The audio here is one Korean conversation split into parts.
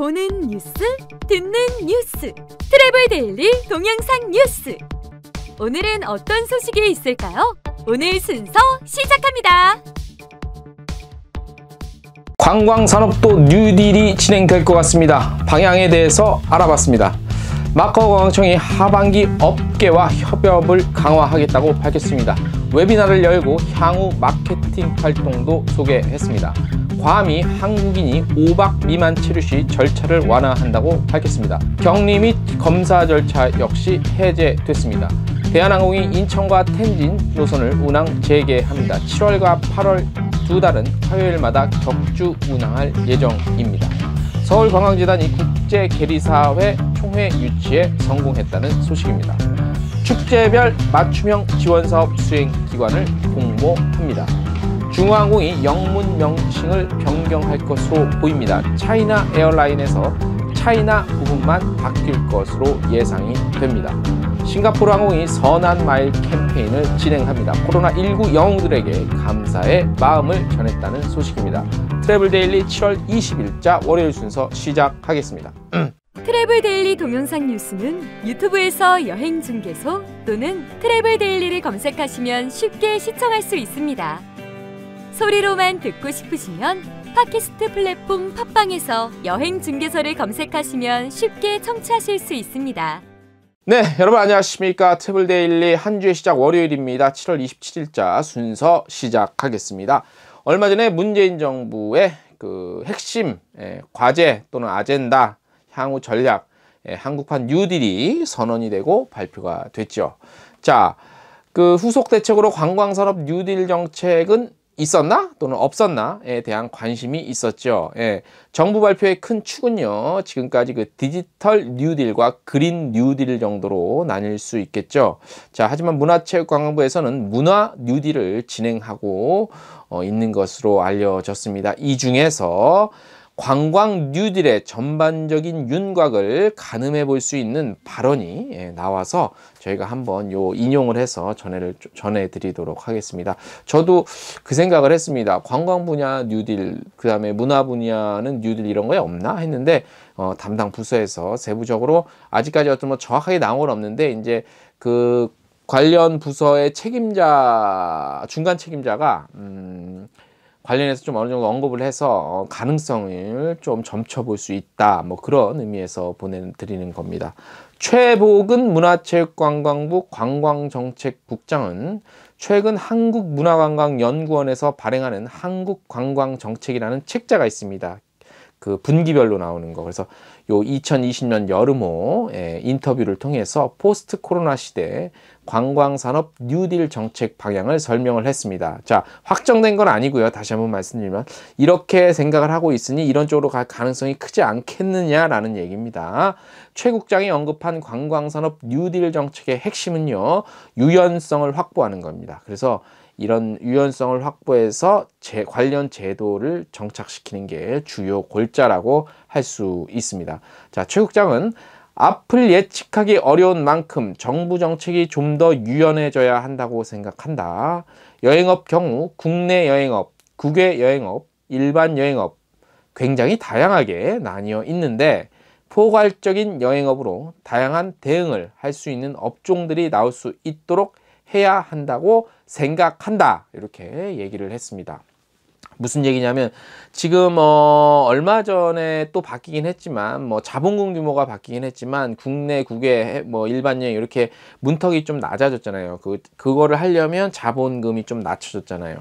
보는 뉴스, 듣는 뉴스, 트래블 데일리 동영상 뉴스. 오늘은 어떤 소식이 있을까요? 오늘 순서 시작합니다. 관광산업도 뉴딜이 진행될 것 같습니다. 방향에 대해서 알아봤습니다. 마카오 관광청이 하반기 업계와 협업을 강화하겠다고 밝혔습니다. 웨비나를 열고 향후 마케팅 활동도 소개했습니다. 괌이 한국인이 5박 미만 치료 시 절차를 완화한다고 밝혔습니다. 격리 및 검사 절차 역시 해제됐습니다. 대한항공이 인천과 텐진 노선을 운항 재개합니다. 7월과 8월 두 달은 화요일마다 격주 운항할 예정입니다. 서울관광재단이 국제계리사회 총회 유치에 성공했다는 소식입니다. 축제별 맞춤형 지원사업 수행기관을 공모합니다. 중앙항공이 영문 명칭을 변경할 것으로 보입니다. 차이나 에어라인에서 차이나 부분만 바뀔 것으로 예상이 됩니다. 싱가포르 항공이 선한 마일 캠페인을 진행합니다. 코로나19 영웅들에게 감사의 마음을 전했다는 소식입니다. 트래블 데일리 7월 20일자 월요일 순서 시작하겠습니다. 트래블 데일리 동영상 뉴스는 유튜브에서 여행 중개소 또는 트래블 데일리를 검색하시면 쉽게 시청할 수 있습니다. 소리로만 듣고 싶으시면 팟캐스트 플랫폼 팟빵에서 여행 중개서를 검색하시면 쉽게 청취하실 수 있습니다. 네, 여러분 안녕하십니까. 트블데일리 한 주의 시작 월요일입니다. 7월 27일자 순서 시작하겠습니다. 얼마 전에 문재인 정부의 그 핵심 예, 과제 또는 아젠다, 향후 전략, 예, 한국판 뉴딜이 선언이 되고 발표가 됐죠. 자, 그 후속 대책으로 관광산업 뉴딜 정책은 있었나 또는 없었나에 대한 관심이 있었죠. 예, 정부 발표의 큰 축은요. 지금까지 그 디지털 뉴딜과 그린 뉴딜 정도로 나뉠 수 있겠죠. 자, 하지만 문화체육관광부에서는 문화 뉴딜을 진행하고 어, 있는 것으로 알려졌습니다. 이 중에서 관광 뉴딜의 전반적인 윤곽을 가늠해 볼 수 있는 발언이 예, 나와서 저희가 한번 요 인용을 해서 전해를 전해 드리도록 하겠습니다. 저도 그 생각을 했습니다. 관광 분야 뉴딜 그다음에 문화 분야는 뉴딜 이런 거에 없나 했는데 어, 담당 부서에서 세부적으로 아직까지 어떤 뭐 정확하게 나온 건 없는데 이제 그 관련 부서의 책임자 중간 책임자가 음 관련해서 좀 어느 정도 언급을 해서 어, 가능성을 좀 점쳐볼 수 있다. 뭐 그런 의미에서 보내드리는 겁니다. 최복은 문화체육관광부 관광정책국장은 최근 한국문화관광연구원에서 발행하는 한국관광정책이라는 책자가 있습니다. 그 분기별로 나오는 거 그래서 요 2020년 여름호 예, 인터뷰를 통해서 포스트 코로나 시대 관광산업 뉴딜 정책 방향을 설명을 했습니다. 자 확정된 건 아니고요. 다시 한번 말씀드리면 이렇게 생각을 하고 있으니 이런 쪽으로 갈 가능성이 크지 않겠느냐라는 얘기입니다. 최 국장이 언급한 관광산업 뉴딜 정책의 핵심은요. 유연성을 확보하는 겁니다. 그래서 이런 유연성을 확보해서 제, 관련 제도를 정착시키는 게 주요 골자라고 할 수 있습니다. 자, 최 국장은 앞을 예측하기 어려운 만큼 정부 정책이 좀 더 유연해져야 한다고 생각한다. 여행업 경우 국내 여행업, 국외 여행업, 일반 여행업 굉장히 다양하게 나뉘어 있는데 포괄적인 여행업으로 다양한 대응을 할 수 있는 업종들이 나올 수 있도록 해야 한다고 생각한다. 이렇게 얘기를 했습니다. 무슨 얘기냐면 지금 어 얼마 전에 또 바뀌긴 했지만 뭐 자본금 규모가 바뀌긴 했지만 국내 국외 뭐 일반 여행 이렇게 문턱이 좀 낮아졌잖아요. 그 그거를 하려면 자본금이 좀 낮춰졌잖아요.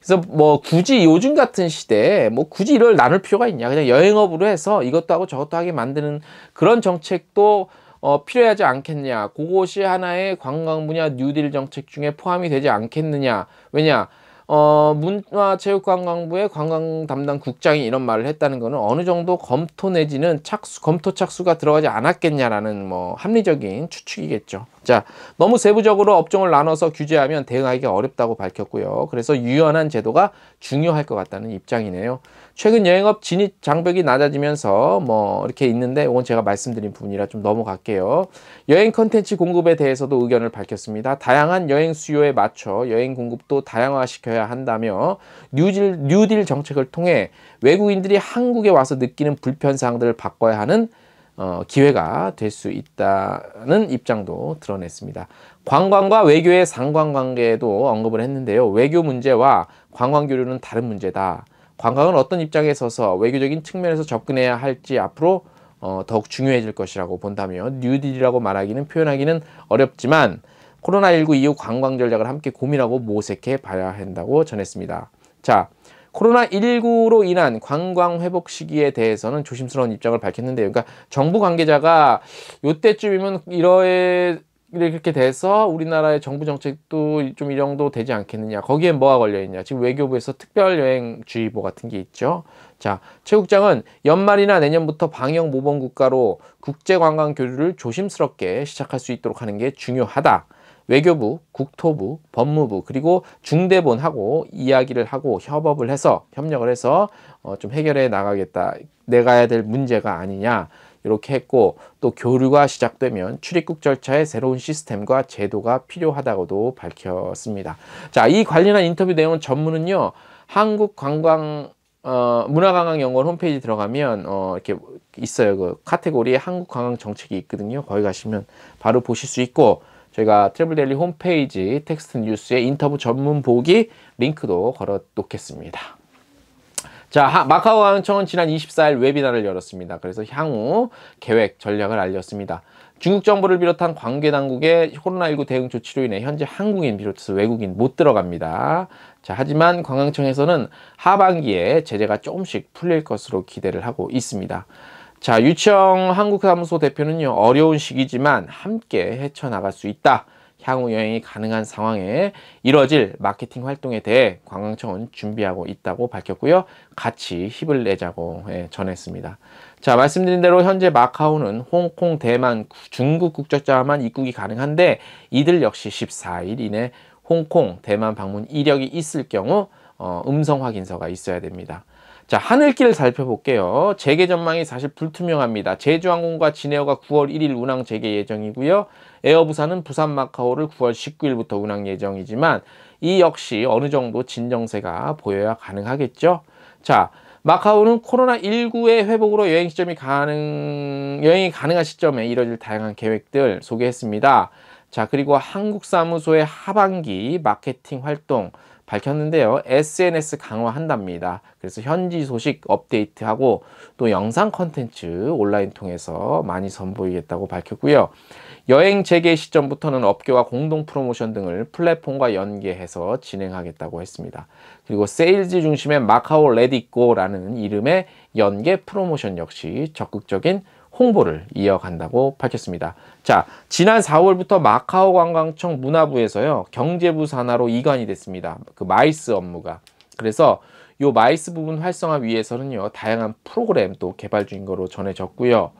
그래서 뭐 굳이 요즘 같은 시대에 뭐 굳이 이걸 나눌 필요가 있냐? 그냥 여행업으로 해서 이것도 하고 저것도 하게 만드는 그런 정책도 어, 필요하지 않겠냐 그것이 하나의 관광 분야 뉴딜 정책 중에 포함이 되지 않겠느냐 왜냐 어, 문화체육관광부의 관광 담당 국장이 이런 말을 했다는 것은 어느 정도 검토 내지는 착수, 검토 착수가 들어가지 않았겠냐라는 뭐 합리적인 추측이겠죠. 자, 너무 세부적으로 업종을 나눠서 규제하면 대응하기가 어렵다고 밝혔고요. 그래서 유연한 제도가 중요할 것 같다는 입장이네요. 최근 여행업 진입 장벽이 낮아지면서 뭐 이렇게 있는데 이건 제가 말씀드린 부분이라 좀 넘어갈게요. 여행 컨텐츠 공급에 대해서도 의견을 밝혔습니다. 다양한 여행 수요에 맞춰 여행 공급도 다양화시켜야 한다며 뉴딜, 뉴딜 정책을 통해 외국인들이 한국에 와서 느끼는 불편사항들을 바꿔야 하는 어, 기회가 될 수 있다는 입장도 드러냈습니다. 관광과 외교의 상관관계도 언급을 했는데요. 외교 문제와 관광교류는 다른 문제다. 관광은 어떤 입장에 서서 외교적인 측면에서 접근해야 할지 앞으로 어, 더욱 중요해질 것이라고 본다며 뉴딜이라고 말하기는 표현하기는 어렵지만 코로나19 이후 관광 전략을 함께 고민하고 모색해 봐야 한다고 전했습니다. 자, 코로나19로 인한 관광 회복 시기에 대해서는 조심스러운 입장을 밝혔는데요. 그러니까 정부 관계자가 요때쯤이면 이러에 이렇게 돼서 우리나라의 정부 정책도 좀 이 정도 되지 않겠느냐. 거기에 뭐가 걸려있냐. 지금 외교부에서 특별여행주의보 같은 게 있죠. 자, 최 국장은 연말이나 내년부터 방역 모범 국가로 국제관광 교류를 조심스럽게 시작할 수 있도록 하는 게 중요하다. 외교부, 국토부, 법무부 그리고 중대본하고 이야기를 하고 협업을 해서 협력을 해서 어, 좀 해결해 나가겠다 내가야 해될 문제가 아니냐 이렇게 했고 또 교류가 시작되면 출입국 절차에 새로운 시스템과 제도가 필요하다고도 밝혔습니다. 자, 이 관련한 인터뷰 내용 전문은요. 한국 관광 어, 문화관광연구원 홈페이지 들어가면 어, 이렇게 있어요. 그 카테고리에 한국관광정책이 있거든요. 거기 가시면 바로 보실 수 있고 저희가 트래블 데일리 홈페이지 텍스트 뉴스에 인터뷰 전문 보기 링크도 걸어 놓겠습니다. 자, 마카오 항청은 지난 24일 웨비나를 열었습니다. 그래서 향후 계획, 전략을 알렸습니다. 중국 정부를 비롯한 관계 당국의 코로나19 대응 조치로 인해 현재 한국인 비롯해서 외국인 못 들어갑니다. 자, 하지만 관광청에서는 하반기에 제재가 조금씩 풀릴 것으로 기대를 하고 있습니다. 자, 유치형 한국사무소 대표는요, 어려운 시기지만 함께 헤쳐나갈 수 있다. 향후 여행이 가능한 상황에 이뤄질 마케팅 활동에 대해 관광청은 준비하고 있다고 밝혔고요. 같이 힘을 내자고 예, 전했습니다. 자, 말씀드린 대로 현재 마카오는 홍콩, 대만, 중국 국적자만 입국이 가능한데 이들 역시 14일 이내 홍콩, 대만 방문 이력이 있을 경우 어, 음성 확인서가 있어야 됩니다. 자 하늘길 살펴볼게요. 재개 전망이 사실 불투명합니다. 제주항공과 진에어가 9월 1일 운항 재개 예정이고요. 에어부산은 부산 마카오를 9월 19일부터 운항 예정이지만 이 역시 어느 정도 진정세가 보여야 가능하겠죠. 자 마카오는 코로나19의 회복으로 여행 시점이 가능 여행이 가능한 시점에 이뤄질 다양한 계획들 소개했습니다. 자 그리고 한국사무소의 하반기 마케팅 활동 밝혔는데요. SNS 강화한답니다. 그래서 현지 소식 업데이트하고 또 영상 컨텐츠 온라인 통해서 많이 선보이겠다고 밝혔고요. 여행 재개 시점부터는 업계와 공동 프로모션 등을 플랫폼과 연계해서 진행하겠다고 했습니다. 그리고 세일즈 중심의 마카오 레디고라는 이름의 연계 프로모션 역시 적극적인 홍보를 이어간다고 밝혔습니다. 자, 지난 4월부터 마카오 관광청 문화부에서요, 경제부 산하로 이관이 됐습니다. 그 마이스 업무가. 그래서 이 마이스 부분 활성화 위해서는요, 다양한 프로그램 도 개발 중인 거로 전해졌고요.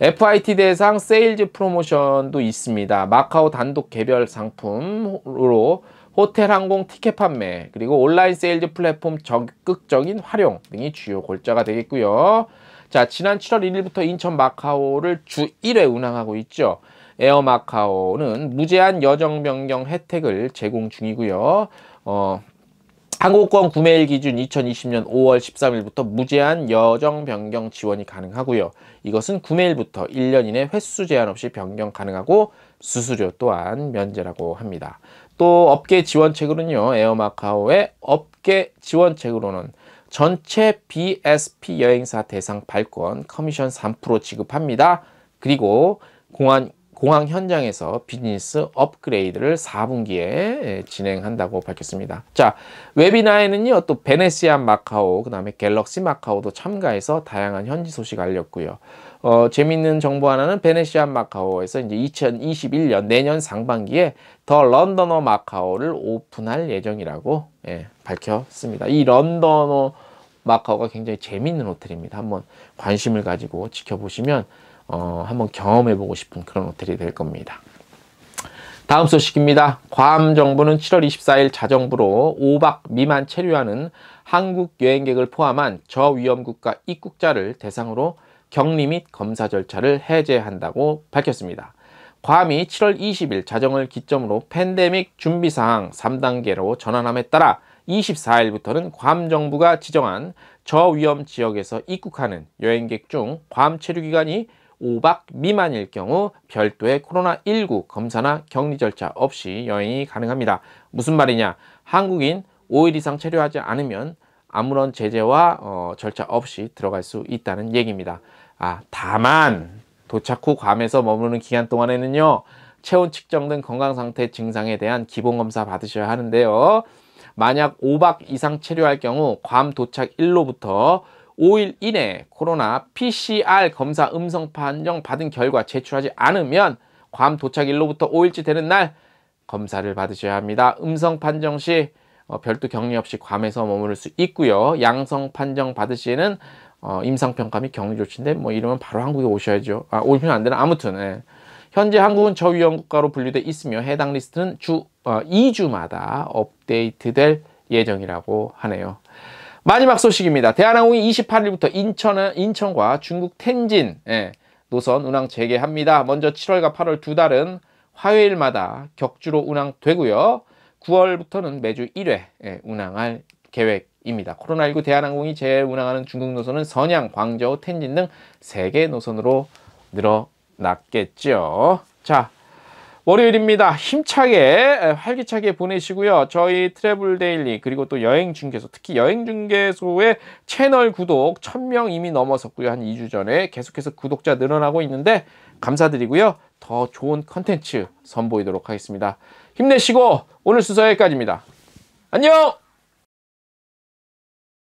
FIT 대상 세일즈 프로모션도 있습니다. 마카오 단독 개별 상품으로 호텔 항공 티켓 판매, 그리고 온라인 세일즈 플랫폼 적극적인 활용 등이 주요 골자가 되겠고요. 자, 지난 7월 1일부터 인천 마카오를 주 1회 운항하고 있죠. 에어 마카오는 무제한 여정 변경 혜택을 제공 중이고요. 어, 항공권 구매일 기준 2020년 5월 13일부터 무제한 여정 변경 지원이 가능하고요. 이것은 구매일부터 1년 이내 횟수 제한 없이 변경 가능하고 수수료 또한 면제라고 합니다. 또 업계 지원책으로는요. 에어마카오의 업계 지원책으로는 전체 BSP 여행사 대상 발권 커미션 3% 지급합니다. 그리고 공항, 공항 현장에서 비즈니스 업그레이드를 4분기에 예, 진행한다고 밝혔습니다. 자, 웨비나에는요, 또 베네시안 마카오, 그 다음에 갤럭시 마카오도 참가해서 다양한 현지 소식 알렸고요. 어, 재밌는 정보 하나는 베네시안 마카오에서 이제 2021년 내년 상반기에 더 런던어 마카오를 오픈할 예정이라고, 예, 밝혔습니다. 이 런던 어, 마카오가 굉장히 재미있는 호텔입니다. 한번 관심을 가지고 지켜보시면 어, 한번 경험해보고 싶은 그런 호텔이 될 겁니다. 다음 소식입니다. 괌 정부는 7월 24일 자정부로 5박 미만 체류하는 한국 여행객을 포함한 저위험 국가 입국자를 대상으로 격리 및 검사 절차를 해제한다고 밝혔습니다. 괌이 7월 20일 자정을 기점으로 팬데믹 준비사항 3단계로 전환함에 따라 24일부터는 괌 정부가 지정한 저위험 지역에서 입국하는 여행객 중 괌 체류 기간이 5박 미만일 경우 별도의 코로나19 검사나 격리 절차 없이 여행이 가능합니다. 무슨 말이냐? 한국인 5일 이상 체류하지 않으면 아무런 제재와 어, 절차 없이 들어갈 수 있다는 얘기입니다. 아, 다만 도착 후 괌에서 머무는 기간 동안에는요. 체온 측정 등 건강 상태 증상에 대한 기본 검사 받으셔야 하는데요. 만약 5박 이상 체류할 경우 괌 도착 일로부터 5일 이내 코로나 PCR 검사 음성 판정 받은 결과 제출하지 않으면 괌 도착 일로부터 5일째 되는 날 검사를 받으셔야 합니다. 음성 판정 시 어, 별도 격리 없이 괌에서 머무를 수 있고요. 양성 판정 받으시는 어, 임상평가 및 격리 조치인데 뭐 이러면 바로 한국에 오셔야죠. 아, 오시면 안 되나? 아무튼 예. 현재 한국은 저위험 국가로 분류돼 있으며 해당 리스트는 주 어, 2주마다 업데이트될 예정이라고 하네요. 마지막 소식입니다. 대한항공이 28일부터 인천, 인천과 중국 텐진 예, 노선 운항 재개합니다. 먼저 7월과 8월 두 달은 화요일마다 격주로 운항되고요. 9월부터는 매주 1회 예, 운항할 계획 입니다. 코로나19 대한항공이 재운항하는 중국 노선은 선양, 광저우, 텐진 등 세 개 노선으로 늘어났겠죠. 자, 월요일입니다. 힘차게 활기차게 보내시고요. 저희 트래블 데일리 그리고 또 여행 중개소 특히 여행 중개소의 채널 구독 1000명 이미 넘어섰고요. 한 2주 전에 계속해서 구독자 늘어나고 있는데 감사드리고요. 더 좋은 컨텐츠 선보이도록 하겠습니다. 힘내시고 오늘 순서 여기까지입니다. 안녕!